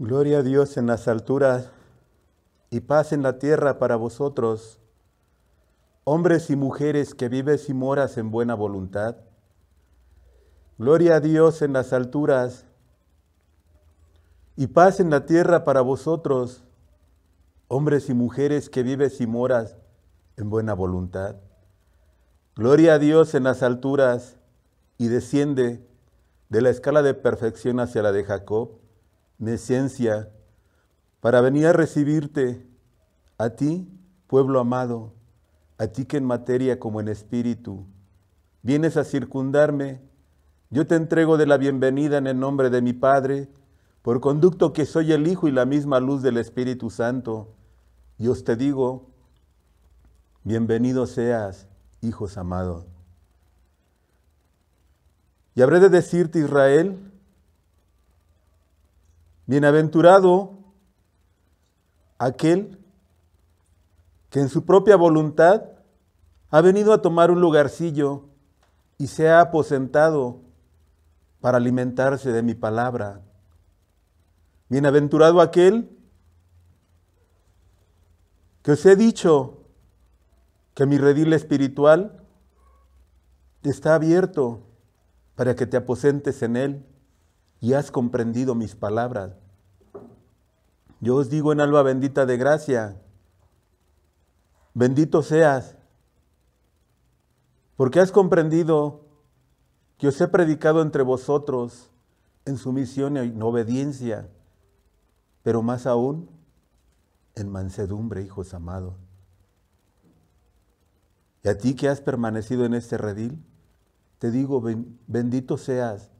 Gloria a Dios en las alturas y paz en la tierra para vosotros, hombres y mujeres que vives y moras en buena voluntad. Gloria a Dios en las alturas y paz en la tierra para vosotros, hombres y mujeres que vives y moras en buena voluntad. Gloria a Dios en las alturas y desciende de la escala de perfección hacia la de Jacob Esencia, para venir a recibirte, a ti, pueblo amado, a ti que en materia como en espíritu vienes a circundarme, yo te entrego de la bienvenida en el nombre de mi Padre, por conducto que soy el Hijo y la misma luz del Espíritu Santo. Y os te digo, bienvenido seas, hijos amados. Y habré de decirte, Israel, Bienaventurado aquel que en su propia voluntad ha venido a tomar un lugarcillo y se ha aposentado para alimentarse de mi palabra. Bienaventurado aquel que os he dicho que mi redil espiritual está abierto para que te aposentes en él y has comprendido mis palabras. Yo os digo en alba bendita de gracia, bendito seas, porque has comprendido que os he predicado entre vosotros en sumisión y en obediencia, pero más aún en mansedumbre, hijos amados. Y a ti que has permanecido en este redil, te digo, bendito seas,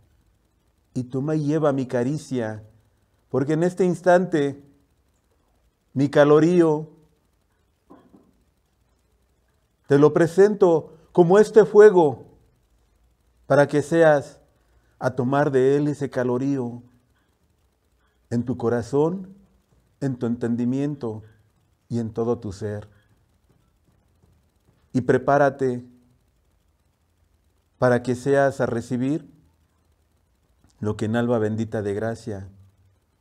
y toma y lleva mi caricia, porque en este instante mi calorío te lo presento como este fuego para que seas a tomar de él ese calorío en tu corazón, en tu entendimiento y en todo tu ser. Y prepárate para que seas a recibir lo que en alba bendita de gracia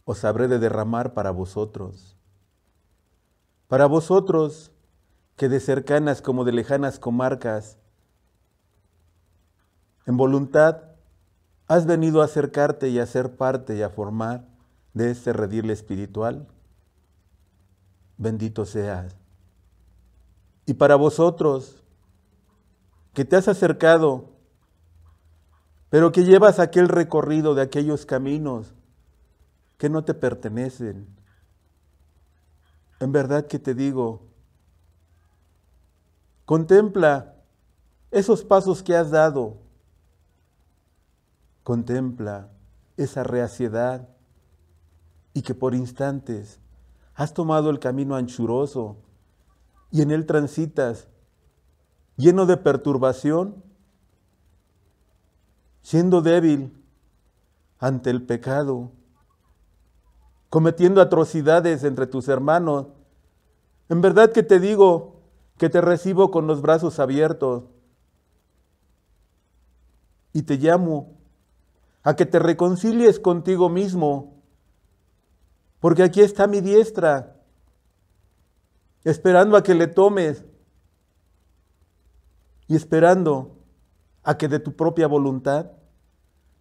os habré de derramar para vosotros. Para vosotros, que de cercanas como de lejanas comarcas, en voluntad has venido a acercarte y a ser parte y a formar de este redil espiritual. Bendito seas. Y para vosotros, que te has acercado pero que llevas aquel recorrido de aquellos caminos que no te pertenecen. En verdad que te digo, contempla esos pasos que has dado, contempla esa reaciedad y que por instantes has tomado el camino anchuroso y en él transitas lleno de perturbación siendo débil ante el pecado, cometiendo atrocidades entre tus hermanos. En verdad que te digo que te recibo con los brazos abiertos y te llamo a que te reconcilies contigo mismo, porque aquí está mi diestra, esperando a que le tomes y esperando a que de tu propia voluntad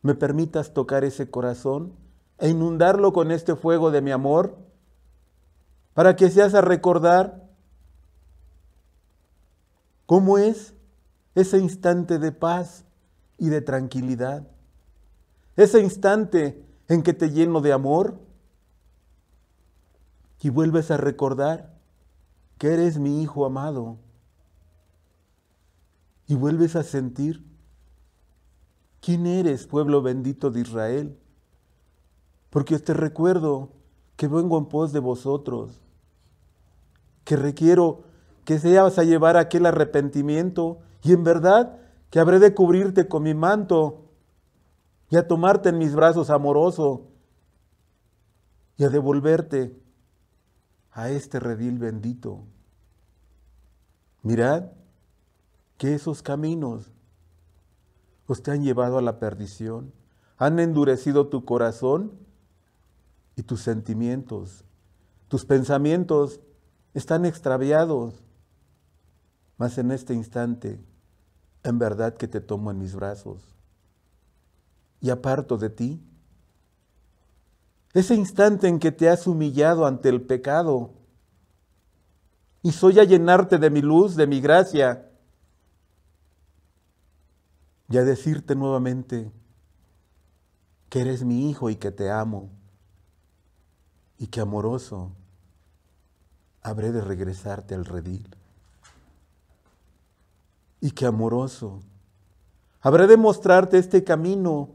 me permitas tocar ese corazón e inundarlo con este fuego de mi amor, para que seas a recordar cómo es ese instante de paz y de tranquilidad, ese instante en que te lleno de amor y vuelves a recordar que eres mi hijo amado y vuelves a sentir ¿Quién eres, pueblo bendito de Israel? Porque os te recuerdo que vengo en pos de vosotros, que requiero que seas a llevar aquel arrepentimiento y en verdad que habré de cubrirte con mi manto y a tomarte en mis brazos amoroso y a devolverte a este redil bendito. Mirad que esos caminos pues te han llevado a la perdición. Han endurecido tu corazón y tus sentimientos. Tus pensamientos están extraviados. Mas en este instante, en verdad que te tomo en mis brazos y aparto de ti. Ese instante en que te has humillado ante el pecado y soy a llenarte de mi luz, de mi gracia, y a decirte nuevamente que eres mi hijo y que te amo y que amoroso habré de regresarte al redil y que amoroso habré de mostrarte este camino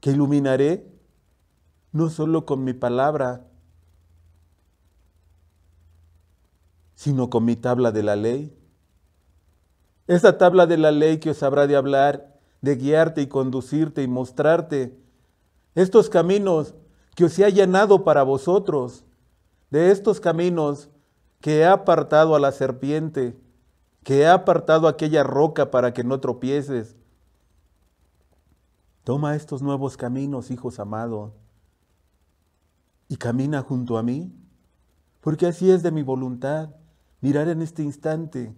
que iluminaré no solo con mi palabra, sino con mi tabla de la ley esta tabla de la ley que os habrá de hablar, de guiarte y conducirte y mostrarte estos caminos que os he allanado para vosotros, de estos caminos que he apartado a la serpiente, que he apartado aquella roca para que no tropieces. Toma estos nuevos caminos, hijos amados, y camina junto a mí, porque así es de mi voluntad mirar en este instante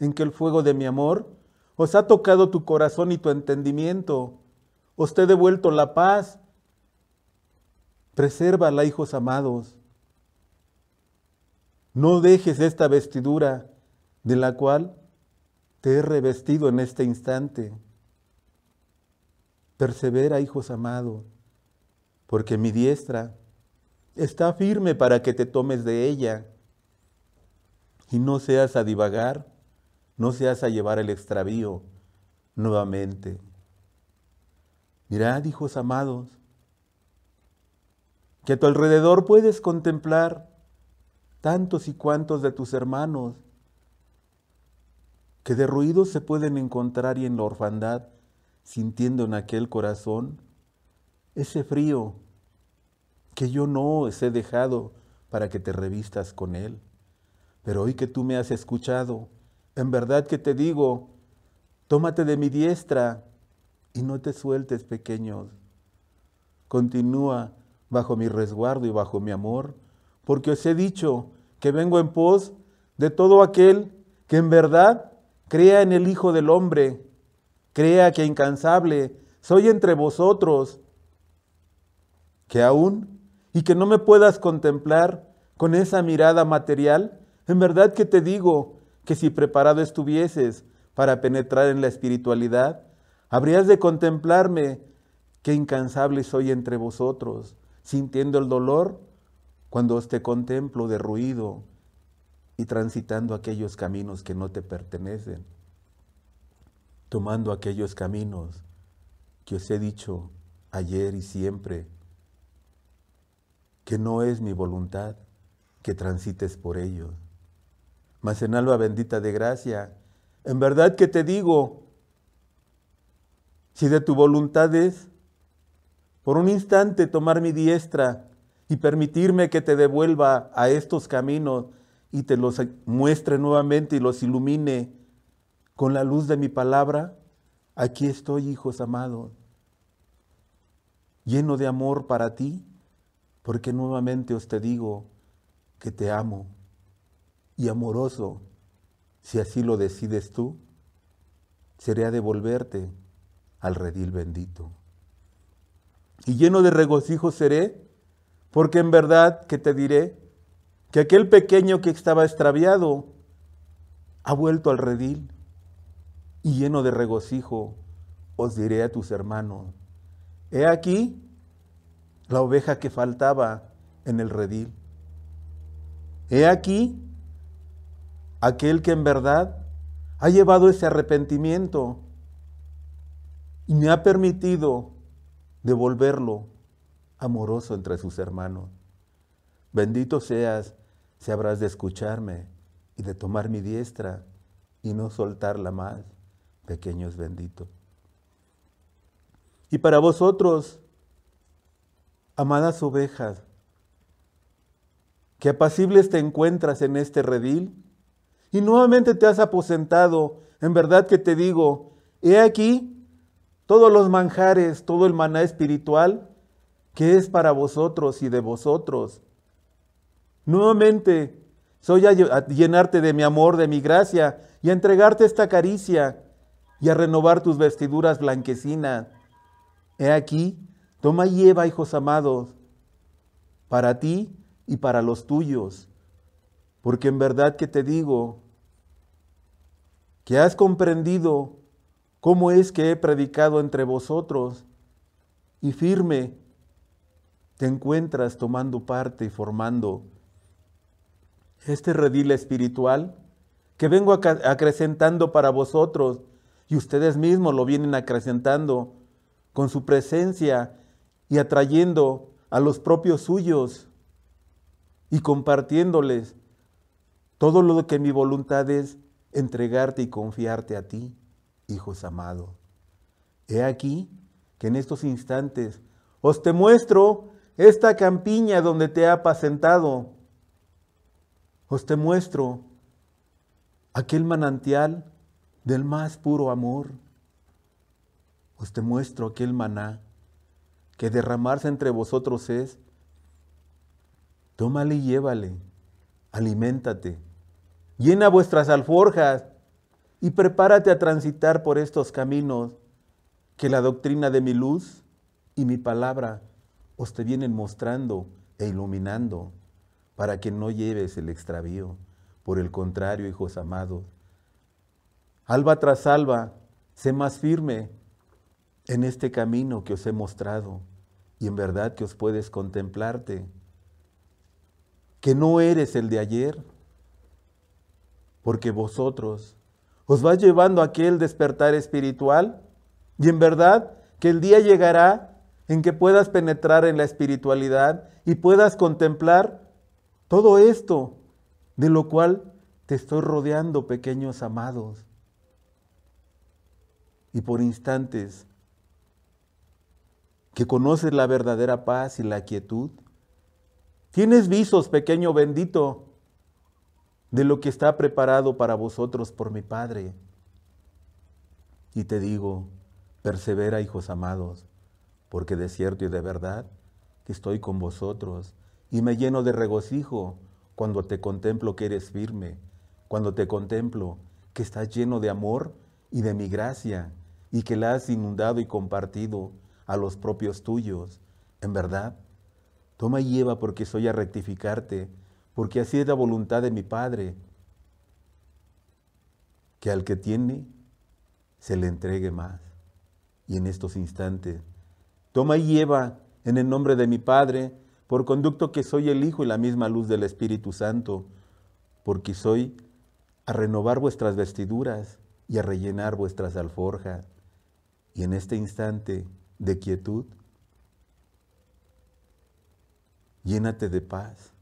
en que el fuego de mi amor os ha tocado tu corazón y tu entendimiento, os te he devuelto la paz. Presérvala, hijos amados. No dejes esta vestidura de la cual te he revestido en este instante. Persevera, hijos amados, porque mi diestra está firme para que te tomes de ella y no seas a divagar no seas a llevar el extravío nuevamente. Mirad, hijos amados, que a tu alrededor puedes contemplar tantos y cuantos de tus hermanos que derruidos se pueden encontrar y en la orfandad, sintiendo en aquel corazón ese frío que yo no os he dejado para que te revistas con él. Pero hoy que tú me has escuchado, en verdad que te digo, tómate de mi diestra y no te sueltes, pequeños. Continúa bajo mi resguardo y bajo mi amor, porque os he dicho que vengo en pos de todo aquel que en verdad crea en el Hijo del Hombre, crea que incansable soy entre vosotros, que aún y que no me puedas contemplar con esa mirada material, en verdad que te digo, que si preparado estuvieses para penetrar en la espiritualidad, habrías de contemplarme, qué incansable soy entre vosotros, sintiendo el dolor cuando os te contemplo derruido y transitando aquellos caminos que no te pertenecen, tomando aquellos caminos que os he dicho ayer y siempre, que no es mi voluntad que transites por ellos mas en alba bendita de gracia. En verdad que te digo, si de tu voluntad es, por un instante tomar mi diestra y permitirme que te devuelva a estos caminos y te los muestre nuevamente y los ilumine con la luz de mi palabra, aquí estoy, hijos amados, lleno de amor para ti, porque nuevamente os te digo que te amo y amoroso, si así lo decides tú, seré a devolverte al redil bendito. Y lleno de regocijo seré, porque en verdad que te diré que aquel pequeño que estaba extraviado ha vuelto al redil y lleno de regocijo os diré a tus hermanos, he aquí la oveja que faltaba en el redil. He aquí aquel que en verdad ha llevado ese arrepentimiento y me ha permitido devolverlo amoroso entre sus hermanos. Bendito seas si habrás de escucharme y de tomar mi diestra y no soltarla más, pequeños bendito. Y para vosotros, amadas ovejas, que apacibles te encuentras en este redil, y nuevamente te has aposentado. En verdad que te digo, he aquí todos los manjares, todo el maná espiritual que es para vosotros y de vosotros. Nuevamente, soy a llenarte de mi amor, de mi gracia, y a entregarte esta caricia, y a renovar tus vestiduras blanquecinas. He aquí, toma y lleva, hijos amados, para ti y para los tuyos. Porque en verdad que te digo que has comprendido cómo es que he predicado entre vosotros y firme te encuentras tomando parte y formando este redil espiritual que vengo acrecentando para vosotros y ustedes mismos lo vienen acrecentando con su presencia y atrayendo a los propios suyos y compartiéndoles todo lo que mi voluntad es entregarte y confiarte a ti, hijos amados. He aquí que en estos instantes os te muestro esta campiña donde te ha apacentado. Os te muestro aquel manantial del más puro amor. Os te muestro aquel maná que derramarse entre vosotros es. Tómale y llévale, aliméntate Llena vuestras alforjas y prepárate a transitar por estos caminos, que la doctrina de mi luz y mi palabra os te vienen mostrando e iluminando, para que no lleves el extravío. Por el contrario, hijos amados, alba tras alba, sé más firme en este camino que os he mostrado, y en verdad que os puedes contemplarte, que no eres el de ayer, porque vosotros os vas llevando a aquel despertar espiritual y en verdad que el día llegará en que puedas penetrar en la espiritualidad y puedas contemplar todo esto de lo cual te estoy rodeando, pequeños amados. Y por instantes que conoces la verdadera paz y la quietud, tienes visos, pequeño bendito, de lo que está preparado para vosotros por mi Padre. Y te digo, persevera, hijos amados, porque de cierto y de verdad estoy con vosotros y me lleno de regocijo cuando te contemplo que eres firme, cuando te contemplo que estás lleno de amor y de mi gracia y que la has inundado y compartido a los propios tuyos. En verdad, toma y lleva porque soy a rectificarte porque así es la voluntad de mi Padre, que al que tiene se le entregue más. Y en estos instantes, toma y lleva en el nombre de mi Padre, por conducto que soy el Hijo y la misma luz del Espíritu Santo, porque soy a renovar vuestras vestiduras y a rellenar vuestras alforjas. Y en este instante de quietud, llénate de paz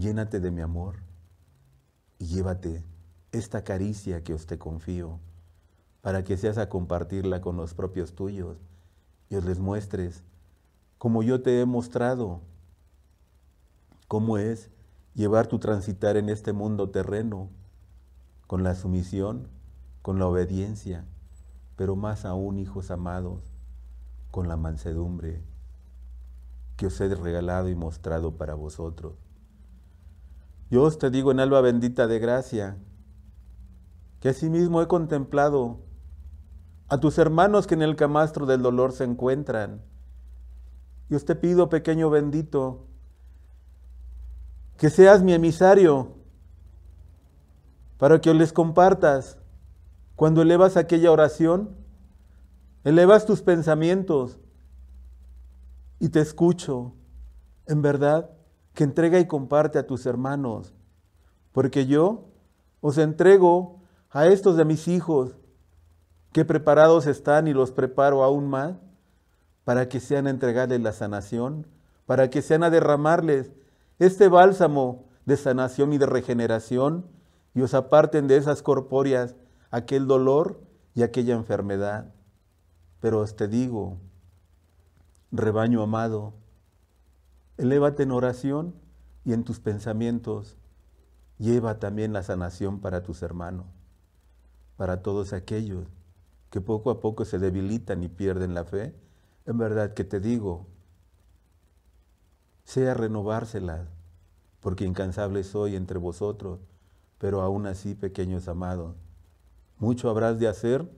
Llénate de mi amor y llévate esta caricia que os te confío para que seas a compartirla con los propios tuyos y os les muestres como yo te he mostrado cómo es llevar tu transitar en este mundo terreno con la sumisión, con la obediencia, pero más aún, hijos amados, con la mansedumbre que os he regalado y mostrado para vosotros yo os te digo en alba bendita de gracia, que asimismo he contemplado a tus hermanos que en el camastro del dolor se encuentran. Y os te pido, pequeño bendito, que seas mi emisario para que les compartas cuando elevas aquella oración, elevas tus pensamientos y te escucho, en verdad que entrega y comparte a tus hermanos, porque yo os entrego a estos de mis hijos, que preparados están y los preparo aún más, para que sean a entregarles la sanación, para que sean a derramarles este bálsamo de sanación y de regeneración, y os aparten de esas corpóreas aquel dolor y aquella enfermedad. Pero os te digo, rebaño amado, Elévate en oración y en tus pensamientos lleva también la sanación para tus hermanos, para todos aquellos que poco a poco se debilitan y pierden la fe. En verdad que te digo, sea renovárselas, porque incansable soy entre vosotros, pero aún así, pequeños amados, mucho habrás de hacer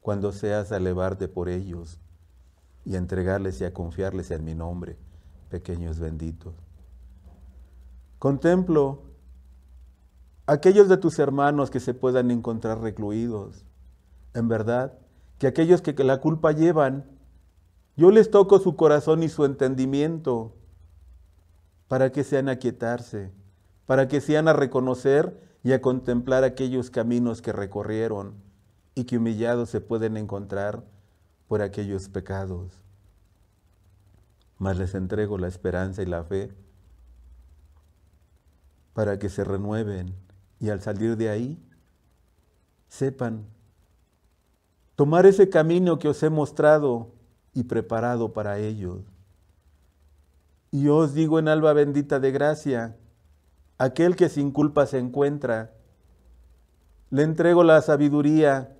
cuando seas a elevarte por ellos y a entregarles y a confiarles en mi nombre pequeños benditos. Contemplo aquellos de tus hermanos que se puedan encontrar recluidos. En verdad, que aquellos que la culpa llevan, yo les toco su corazón y su entendimiento para que sean a quietarse, para que sean a reconocer y a contemplar aquellos caminos que recorrieron y que humillados se pueden encontrar por aquellos pecados mas les entrego la esperanza y la fe para que se renueven y al salir de ahí sepan tomar ese camino que os he mostrado y preparado para ellos. Y os digo en alba bendita de gracia, aquel que sin culpa se encuentra, le entrego la sabiduría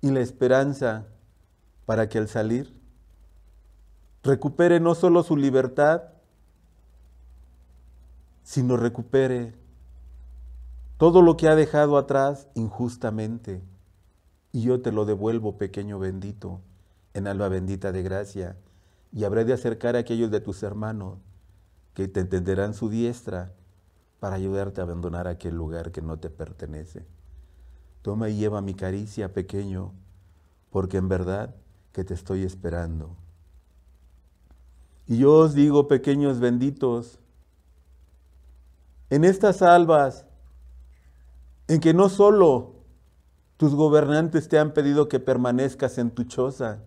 y la esperanza para que al salir recupere no solo su libertad, sino recupere todo lo que ha dejado atrás injustamente. Y yo te lo devuelvo, pequeño bendito, en alma bendita de gracia, y habré de acercar a aquellos de tus hermanos que te entenderán su diestra para ayudarte a abandonar aquel lugar que no te pertenece. Toma y lleva mi caricia, pequeño, porque en verdad que te estoy esperando. Y yo os digo, pequeños benditos, en estas albas, en que no solo tus gobernantes te han pedido que permanezcas en tu choza,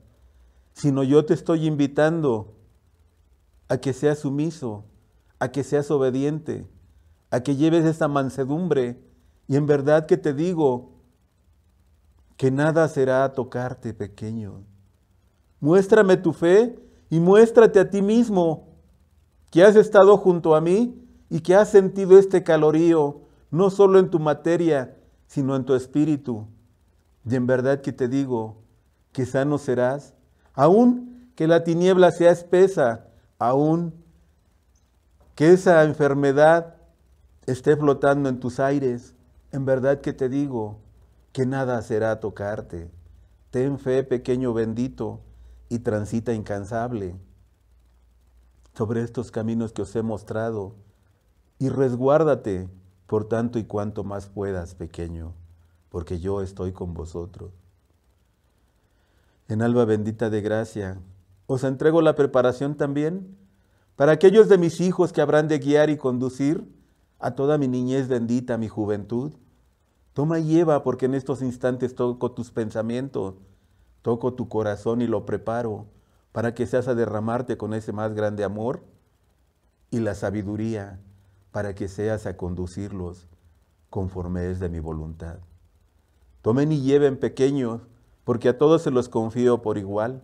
sino yo te estoy invitando a que seas sumiso, a que seas obediente, a que lleves esa mansedumbre. Y en verdad que te digo que nada será a tocarte, pequeño. Muéstrame tu fe y muéstrate a ti mismo que has estado junto a mí y que has sentido este calorío, no solo en tu materia, sino en tu espíritu. Y en verdad que te digo, que sano serás, aun que la tiniebla sea espesa, aun que esa enfermedad esté flotando en tus aires. En verdad que te digo, que nada será tocarte. Ten fe, pequeño bendito y transita incansable sobre estos caminos que os he mostrado y resguárdate por tanto y cuanto más puedas, pequeño, porque yo estoy con vosotros. En alba bendita de gracia, os entrego la preparación también para aquellos de mis hijos que habrán de guiar y conducir a toda mi niñez bendita, mi juventud. Toma y lleva, porque en estos instantes toco tus pensamientos Toco tu corazón y lo preparo para que seas a derramarte con ese más grande amor y la sabiduría para que seas a conducirlos conforme es de mi voluntad. Tomen y lleven pequeños, porque a todos se los confío por igual.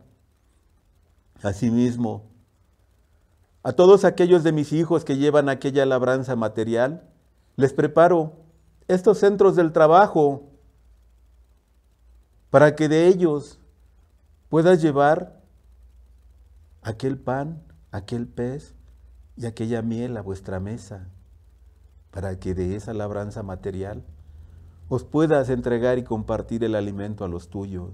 Asimismo, a todos aquellos de mis hijos que llevan aquella labranza material, les preparo estos centros del trabajo para que de ellos puedas llevar aquel pan, aquel pez y aquella miel a vuestra mesa, para que de esa labranza material os puedas entregar y compartir el alimento a los tuyos,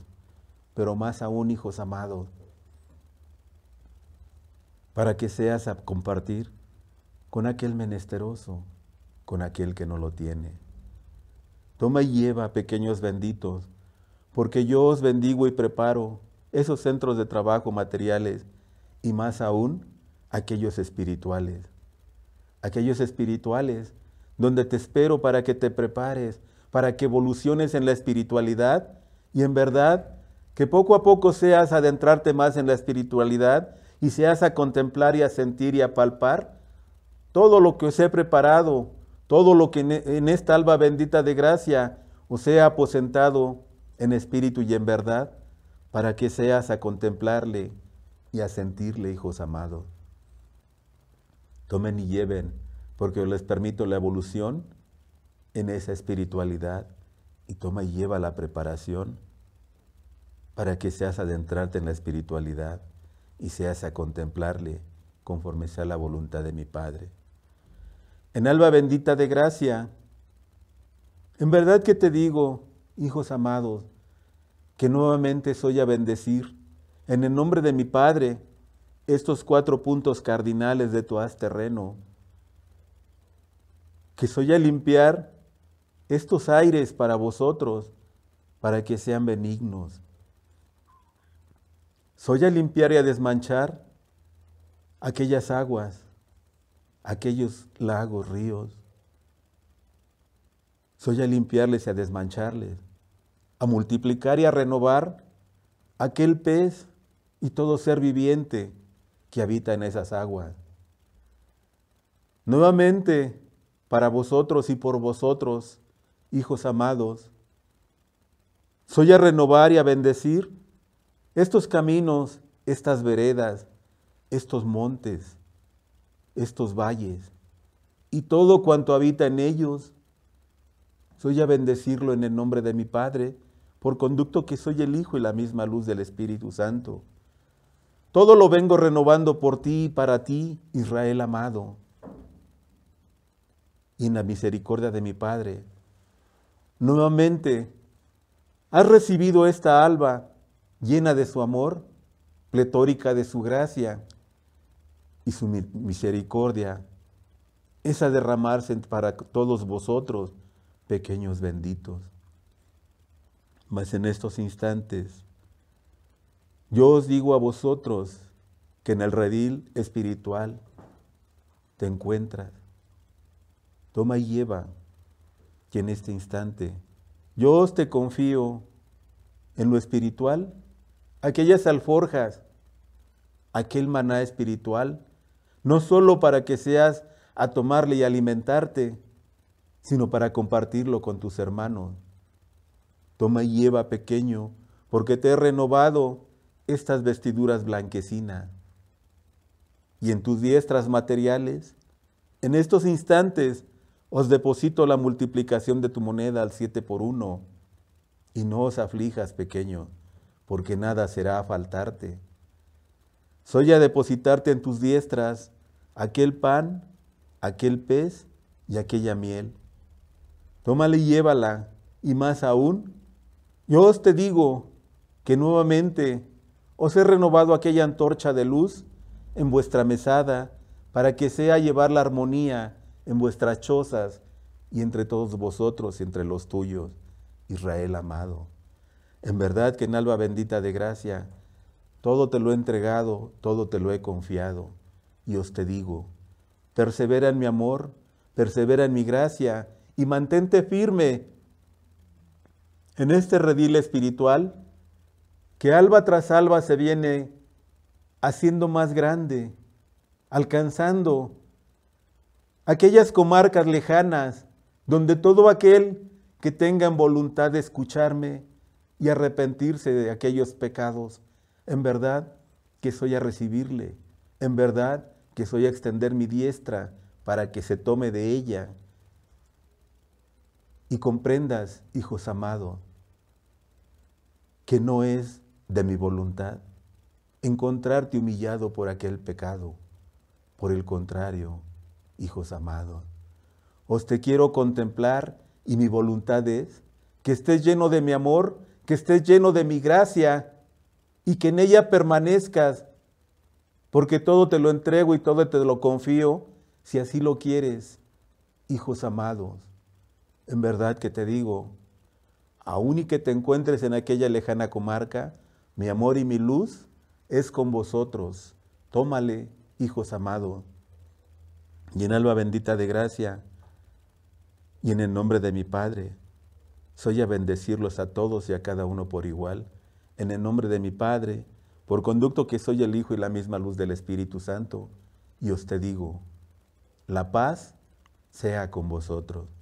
pero más aún, hijos amados, para que seas a compartir con aquel menesteroso, con aquel que no lo tiene. Toma y lleva, pequeños benditos, porque yo os bendigo y preparo esos centros de trabajo materiales y más aún aquellos espirituales. Aquellos espirituales donde te espero para que te prepares, para que evoluciones en la espiritualidad y en verdad que poco a poco seas adentrarte más en la espiritualidad y seas a contemplar y a sentir y a palpar todo lo que os he preparado, todo lo que en e, esta alba bendita de gracia os he aposentado en espíritu y en verdad para que seas a contemplarle y a sentirle, hijos amados. Tomen y lleven, porque les permito la evolución en esa espiritualidad y toma y lleva la preparación para que seas adentrarte en la espiritualidad y seas a contemplarle conforme sea la voluntad de mi Padre. En alba bendita de gracia, en verdad que te digo, hijos amados, que nuevamente soy a bendecir, en el nombre de mi Padre, estos cuatro puntos cardinales de tu haz terreno, que soy a limpiar estos aires para vosotros, para que sean benignos. Soy a limpiar y a desmanchar aquellas aguas, aquellos lagos, ríos. Soy a limpiarles y a desmancharles a multiplicar y a renovar aquel pez y todo ser viviente que habita en esas aguas. Nuevamente, para vosotros y por vosotros, hijos amados, soy a renovar y a bendecir estos caminos, estas veredas, estos montes, estos valles y todo cuanto habita en ellos. Soy a bendecirlo en el nombre de mi Padre por conducto que soy el Hijo y la misma luz del Espíritu Santo. Todo lo vengo renovando por ti y para ti, Israel amado. Y en la misericordia de mi Padre, nuevamente, has recibido esta alba llena de su amor, pletórica de su gracia y su misericordia, es a derramarse para todos vosotros, pequeños benditos mas en estos instantes. Yo os digo a vosotros que en el redil espiritual te encuentras. Toma y lleva que en este instante yo os te confío en lo espiritual, aquellas alforjas, aquel maná espiritual, no solo para que seas a tomarle y alimentarte, sino para compartirlo con tus hermanos. Toma y lleva, pequeño, porque te he renovado estas vestiduras blanquecinas. Y en tus diestras materiales, en estos instantes, os deposito la multiplicación de tu moneda al siete por uno. Y no os aflijas, pequeño, porque nada será a faltarte. Soy a depositarte en tus diestras aquel pan, aquel pez y aquella miel. Tómale y llévala, y más aún, yo os te digo que nuevamente os he renovado aquella antorcha de luz en vuestra mesada, para que sea llevar la armonía en vuestras chozas y entre todos vosotros y entre los tuyos, Israel amado. En verdad que en alba bendita de gracia, todo te lo he entregado, todo te lo he confiado. Y os te digo, persevera en mi amor, persevera en mi gracia y mantente firme en este redil espiritual que alba tras alba se viene haciendo más grande, alcanzando aquellas comarcas lejanas donde todo aquel que tenga en voluntad de escucharme y arrepentirse de aquellos pecados, en verdad que soy a recibirle, en verdad que soy a extender mi diestra para que se tome de ella y comprendas, hijos amados, que no es de mi voluntad encontrarte humillado por aquel pecado. Por el contrario, hijos amados, os te quiero contemplar y mi voluntad es que estés lleno de mi amor, que estés lleno de mi gracia y que en ella permanezcas, porque todo te lo entrego y todo te lo confío, si así lo quieres, hijos amados. En verdad que te digo, aun y que te encuentres en aquella lejana comarca, mi amor y mi luz es con vosotros. Tómale, hijos amados. Y en bendita de gracia, y en el nombre de mi Padre, soy a bendecirlos a todos y a cada uno por igual, en el nombre de mi Padre, por conducto que soy el Hijo y la misma luz del Espíritu Santo, y os te digo, la paz sea con vosotros.